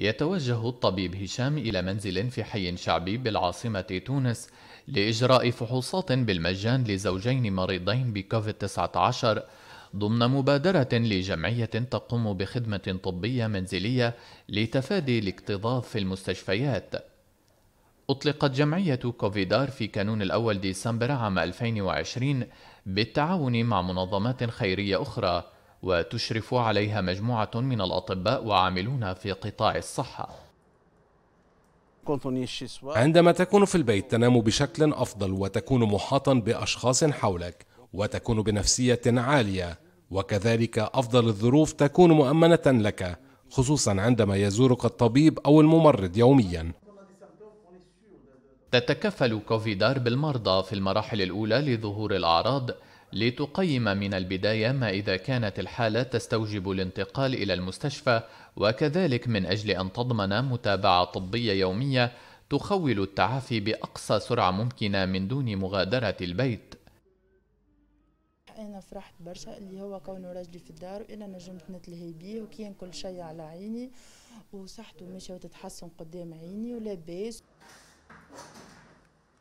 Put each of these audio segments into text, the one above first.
يتوجه الطبيب هشام إلى منزل في حي شعبي بالعاصمة تونس لإجراء فحوصات بالمجان لزوجين مريضين بكوفيد-19 ضمن مبادرة لجمعية تقوم بخدمة طبية منزلية لتفادي الاكتظاظ في المستشفيات. أطلقت جمعية كوفيدار في كانون الأول ديسمبر عام 2020 بالتعاون مع منظمات خيرية أخرى وتشرف عليها مجموعة من الأطباء وعاملون في قطاع الصحة عندما تكون في البيت تنام بشكل أفضل وتكون محاطا بأشخاص حولك وتكون بنفسية عالية وكذلك أفضل الظروف تكون مؤمنة لك خصوصا عندما يزورك الطبيب أو الممرض يوميا تتكفل كوفيدار بالمرضى في المراحل الأولى لظهور الأعراض لتقيم من البداية ما إذا كانت الحالة تستوجب الانتقال إلى المستشفى وكذلك من أجل أن تضمن متابعة طبية يومية تخول التعافي بأقصى سرعة ممكنة من دون مغادرة البيت انا فرحت برشا اللي هو كونه راجلي في الدار وانا نجمت نتلهي بيه وكان كل شيء على عيني وصحته مشى وتتحسن قدام عيني ولا باس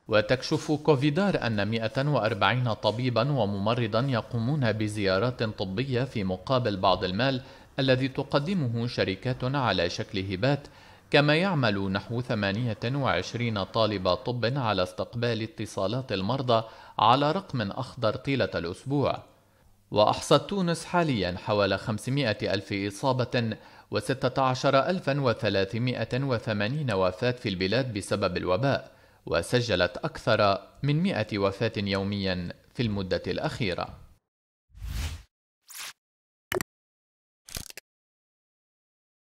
وتكشف كوفيدار أن 140 طبيبا وممرضا يقومون بزيارات طبية في مقابل بعض المال الذي تقدمه شركات على شكل هبات كما يعمل نحو 28 طالب طب على استقبال اتصالات المرضى على رقم أخضر طيلة الأسبوع وأحصت تونس حاليا حوالي 500 ألف إصابة و16380 وفاة في البلاد بسبب الوباء وسجلت أكثر من 100 وفاة يوميا في المدة الأخيرة